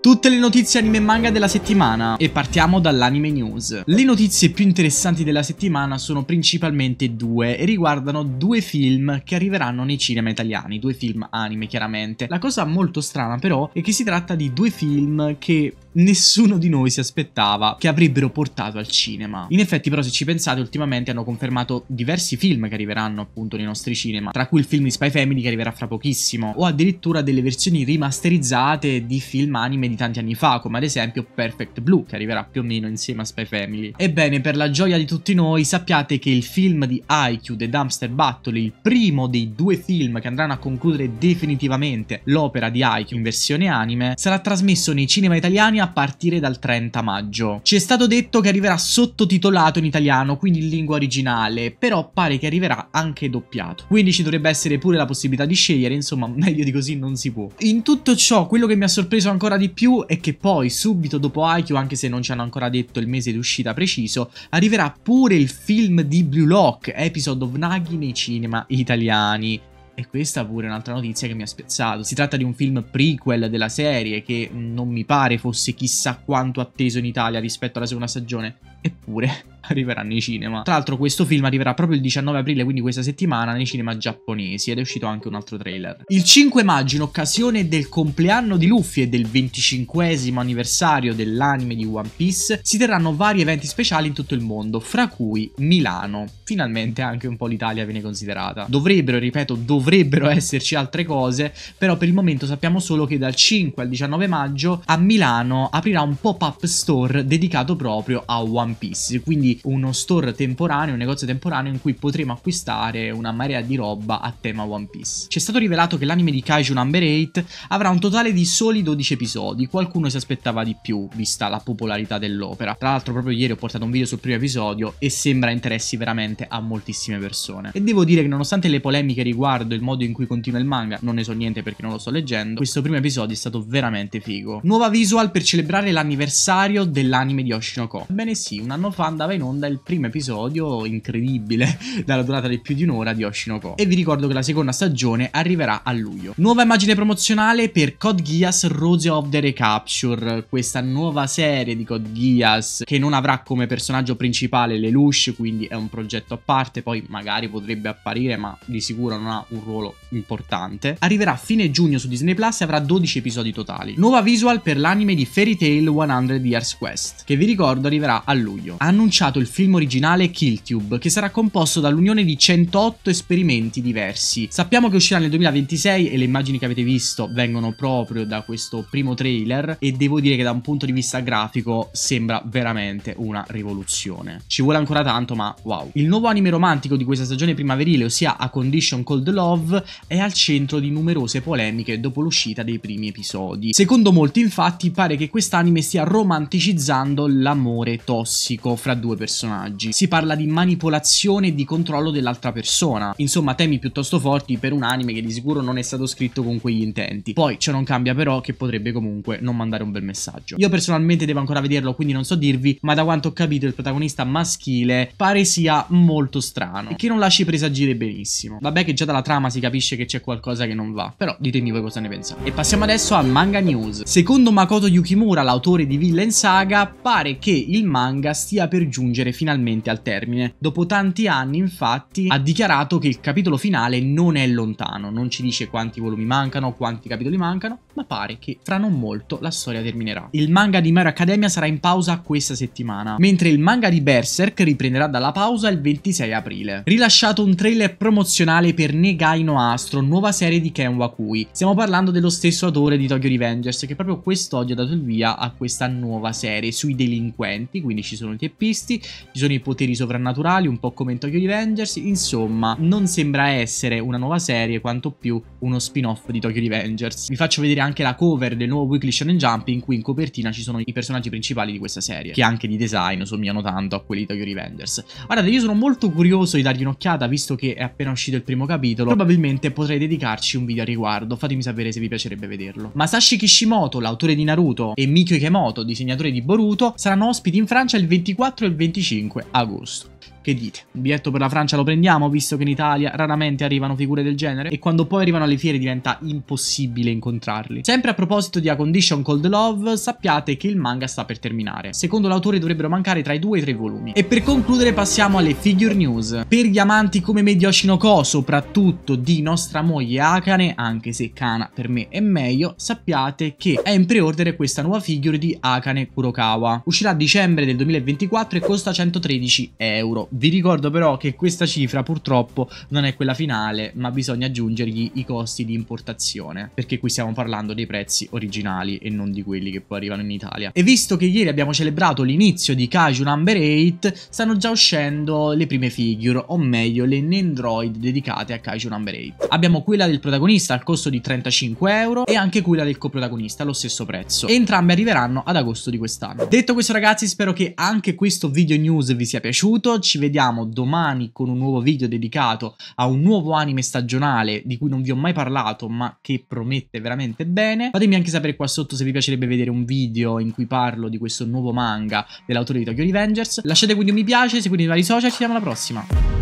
Tutte le notizie anime e manga della settimana e partiamo dall'anime news. Le notizie più interessanti della settimana sono principalmente due e riguardano due film che arriveranno nei cinema italiani, due film anime chiaramente. La cosa molto strana però è che si tratta di due film che nessuno di noi si aspettava che avrebbero portato al cinema. In effetti però se ci pensate ultimamente hanno confermato diversi film che arriveranno appunto nei nostri cinema, tra cui il film di Spy Family che arriverà fra pochissimo, o addirittura delle versioni rimasterizzate di film anime di tanti anni fa, come ad esempio Perfect Blue che arriverà più o meno insieme a Spy Family. Ebbene, per la gioia di tutti noi sappiate che il film di IQ The Dumpster Battle, il primo dei due film che andranno a concludere definitivamente l'opera di IQ in versione anime, sarà trasmesso nei cinema italiani a partire dal 30 maggio. Ci è stato detto che arriverà sottotitolato in italiano, quindi in lingua originale, però pare che arriverà anche doppiato. Quindi ci dovrebbe essere pure la possibilità di scegliere, insomma, meglio di così non si può. In tutto ciò, quello che mi ha sorpreso ancora di più è che poi subito dopo Aikyo, anche se non ci hanno ancora detto il mese di uscita preciso, arriverà pure il film di Blue Lock, Episode of Nagi nei cinema italiani. E questa pure è un'altra notizia che mi ha spezzato. Si tratta di un film prequel della serie che non mi pare fosse chissà quanto atteso in Italia rispetto alla seconda stagione eppure arriveranno nei cinema. Tra l'altro questo film arriverà proprio il 19 aprile, quindi questa settimana, nei cinema giapponesi ed è uscito anche un altro trailer. Il 5 maggio, in occasione del compleanno di Luffy e del 25 anniversario dell'anime di One Piece, si terranno vari eventi speciali in tutto il mondo, fra cui Milano. Finalmente anche un po' l'Italia viene considerata. Dovrebbero, ripeto, dovrebbero esserci altre cose, però per il momento sappiamo solo che dal 5 al 19 maggio a Milano aprirà un pop-up store dedicato proprio a One One Piece, quindi uno store temporaneo, un negozio temporaneo in cui potremo acquistare una marea di roba a tema One Piece. Ci è stato rivelato che l'anime di Kaiju Number 8 avrà un totale di soli 12 episodi, qualcuno si aspettava di più vista la popolarità dell'opera. Tra l'altro proprio ieri ho portato un video sul primo episodio e sembra interessi veramente a moltissime persone. E devo dire che nonostante le polemiche riguardo il modo in cui continua il manga, non ne so niente perché non lo sto leggendo, questo primo episodio è stato veramente figo. Nuova visual per celebrare l'anniversario dell'anime di Oshinoko. Bene sì, un anno fa andava in onda il primo episodio incredibile dalla durata di più di un'ora di Oshinoko e vi ricordo che la seconda stagione arriverà a luglio. Nuova immagine promozionale per Code Geass Rose of the Recapture, questa nuova serie di Code Geass che non avrà come personaggio principale Lelouch, quindi è un progetto a parte, poi magari potrebbe apparire ma di sicuro non ha un ruolo importante. Arriverà a fine giugno su Disney Plus e avrà 12 episodi totali. Nuova visual per l'anime di Fairy Tail 100 Years Quest, che vi ricordo arriverà a luglio luglio, ha annunciato il film originale Killtube, che sarà composto dall'unione di 108 esperimenti diversi. Sappiamo che uscirà nel 2026 e le immagini che avete visto vengono proprio da questo primo trailer e devo dire che da un punto di vista grafico sembra veramente una rivoluzione. Ci vuole ancora tanto, ma wow. Il nuovo anime romantico di questa stagione primaverile, ossia A Condition Cold Love, è al centro di numerose polemiche dopo l'uscita dei primi episodi. Secondo molti, infatti, pare che quest'anime stia romanticizzando l'amore tossico tossico fra due personaggi. Si parla di manipolazione e di controllo dell'altra persona. Insomma, temi piuttosto forti per un anime che di sicuro non è stato scritto con quegli intenti. Poi ciò non cambia però che potrebbe comunque non mandare un bel messaggio. Io personalmente devo ancora vederlo, quindi non so dirvi, ma da quanto ho capito il protagonista maschile pare sia molto strano e che non lasci presagire benissimo. Vabbè che già dalla trama si capisce che c'è qualcosa che non va, però ditemi voi cosa ne pensate. E passiamo adesso a manga news. Secondo Makoto Yukimura, l'autore di Villain Saga, pare che il manga politica stia per giungere finalmente al termine. Dopo tanti anni, infatti, ha dichiarato che il capitolo finale non è lontano, non ci dice quanti volumi mancano, quanti capitoli mancano, ma pare che fra non molto la storia terminerà. Il manga di Mario Academia sarà in pausa questa settimana, mentre il manga di Berserk riprenderà dalla pausa il 26 aprile. Rilasciato un trailer promozionale per Negai no Astro, nuova serie di Ken Wakui. Stiamo parlando dello stesso autore di Tokyo Revengers che proprio quest'oggi ha dato il via a questa nuova serie sui delinquenti, quindi ci sono sono i teppisti, ci sono i poteri sovrannaturali, un po' come in Tokyo Revengers, insomma, non sembra essere una nuova serie, quanto più uno spin-off di Tokyo Revengers. Vi faccio vedere anche la cover del nuovo Weekly Shonen Jump in cui in copertina ci sono i personaggi principali di questa serie, che anche di design somigliano tanto a quelli di Tokyo Revengers. Guardate, io sono molto curioso di dargli un'occhiata, visto che è appena uscito il primo capitolo, probabilmente potrei dedicarci un video a riguardo, fatemi sapere se vi piacerebbe vederlo. Masashi Kishimoto, l'autore di Naruto, e Mikio Ikemoto, disegnatore di Boruto, saranno ospiti in Francia il 24 e il 25 agosto. Che dite? Un biglietto per la Francia lo prendiamo, visto che in Italia raramente arrivano figure del genere e quando poi arrivano alle fiere diventa impossibile incontrarli. Sempre a proposito di A Condition Cold Love, sappiate che il manga sta per terminare. Secondo l'autore dovrebbero mancare tra i due e i tre volumi. E per concludere passiamo alle figure news. Per gli amanti come Mediyoshi no Ko, soprattutto di nostra moglie Akane, anche se Kana per me è meglio, sappiate che è in preordine questa nuova figure di Akane Kurokawa. Uscirà a dicembre del 2024 e costa 113 euro vi ricordo però che questa cifra purtroppo non è quella finale, ma bisogna aggiungergli i costi di importazione, perché qui stiamo parlando dei prezzi originali e non di quelli che poi arrivano in Italia. E visto che ieri abbiamo celebrato l'inizio di Kaiju Number 8, stanno già uscendo le prime figure, o meglio le Nendroid dedicate a Kaiju Number 8. Abbiamo quella del protagonista al costo di 35 euro e anche quella del coprotagonista allo stesso prezzo. entrambe arriveranno ad agosto di quest'anno. Detto questo ragazzi spero che anche questo video news vi sia piaciuto, ci vediamo domani con un nuovo video dedicato a un nuovo anime stagionale di cui non vi ho mai parlato ma che promette veramente bene. Fatemi anche sapere qua sotto se vi piacerebbe vedere un video in cui parlo di questo nuovo manga dell'autore di Tokyo Revengers. Lasciate quindi un mi piace, seguitemi i vari social e ci vediamo alla prossima.